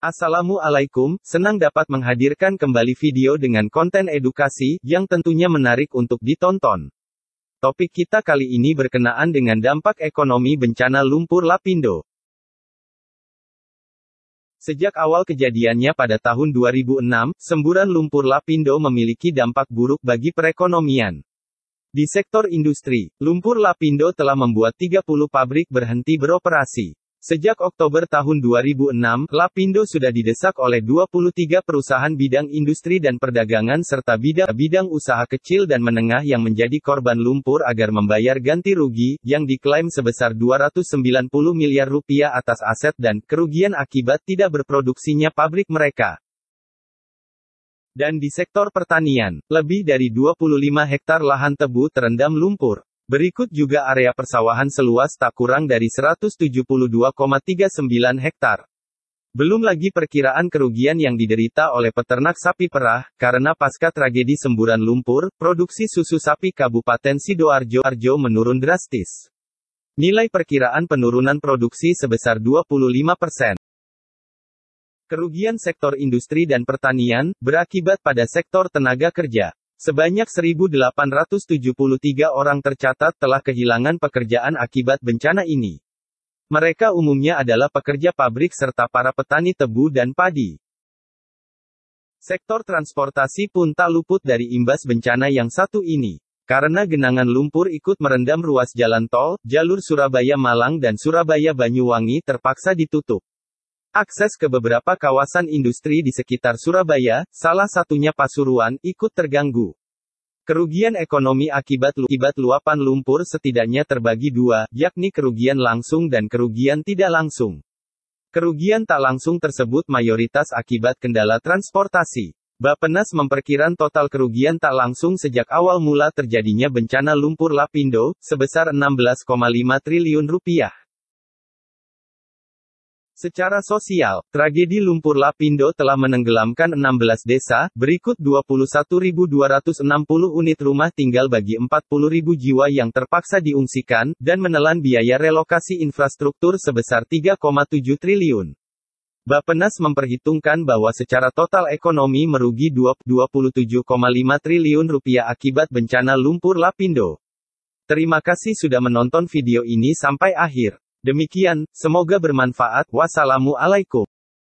Assalamualaikum, senang dapat menghadirkan kembali video dengan konten edukasi yang tentunya menarik untuk ditonton. Topik kita kali ini berkenaan dengan dampak ekonomi bencana lumpur Lapindo. Sejak awal kejadiannya pada tahun 2006, semburan lumpur Lapindo memiliki dampak buruk bagi perekonomian. Di sektor industri, lumpur Lapindo telah membuat 30 pabrik berhenti beroperasi. Sejak Oktober tahun 2006, Lapindo sudah didesak oleh 23 perusahaan bidang industri dan perdagangan serta bidang-bidang usaha kecil dan menengah yang menjadi korban lumpur agar membayar ganti rugi, yang diklaim sebesar 290 miliar rupiah atas aset dan kerugian akibat tidak berproduksinya pabrik mereka. Dan di sektor pertanian, lebih dari 25 hektar lahan tebu terendam lumpur. Berikut juga area persawahan seluas tak kurang dari 172,39 hektar. Belum lagi perkiraan kerugian yang diderita oleh peternak sapi perah, karena pasca tragedi semburan lumpur, produksi susu sapi Kabupaten Sidoarjo Arjo menurun drastis. Nilai perkiraan penurunan produksi sebesar 25 persen. Kerugian sektor industri dan pertanian, berakibat pada sektor tenaga kerja. Sebanyak 1.873 orang tercatat telah kehilangan pekerjaan akibat bencana ini. Mereka umumnya adalah pekerja pabrik serta para petani tebu dan padi. Sektor transportasi pun tak luput dari imbas bencana yang satu ini. Karena genangan lumpur ikut merendam ruas jalan tol, jalur Surabaya-Malang dan Surabaya-Banyuwangi terpaksa ditutup. Akses ke beberapa kawasan industri di sekitar Surabaya, salah satunya Pasuruan, ikut terganggu. Kerugian ekonomi akibat, lu akibat luapan lumpur setidaknya terbagi dua, yakni kerugian langsung dan kerugian tidak langsung. Kerugian tak langsung tersebut mayoritas akibat kendala transportasi. Bapenas memperkirakan total kerugian tak langsung sejak awal mula terjadinya bencana lumpur Lapindo, sebesar 16,5 triliun rupiah. Secara sosial, tragedi lumpur Lapindo telah menenggelamkan 16 desa, berikut 21.260 unit rumah tinggal bagi 40.000 jiwa yang terpaksa diungsikan, dan menelan biaya relokasi infrastruktur sebesar 3,7 triliun. Bapenas memperhitungkan bahwa secara total ekonomi merugi 27,5 triliun rupiah akibat bencana lumpur Lapindo. Terima kasih sudah menonton video ini sampai akhir. Demikian, semoga bermanfaat. Wassalamualaikum.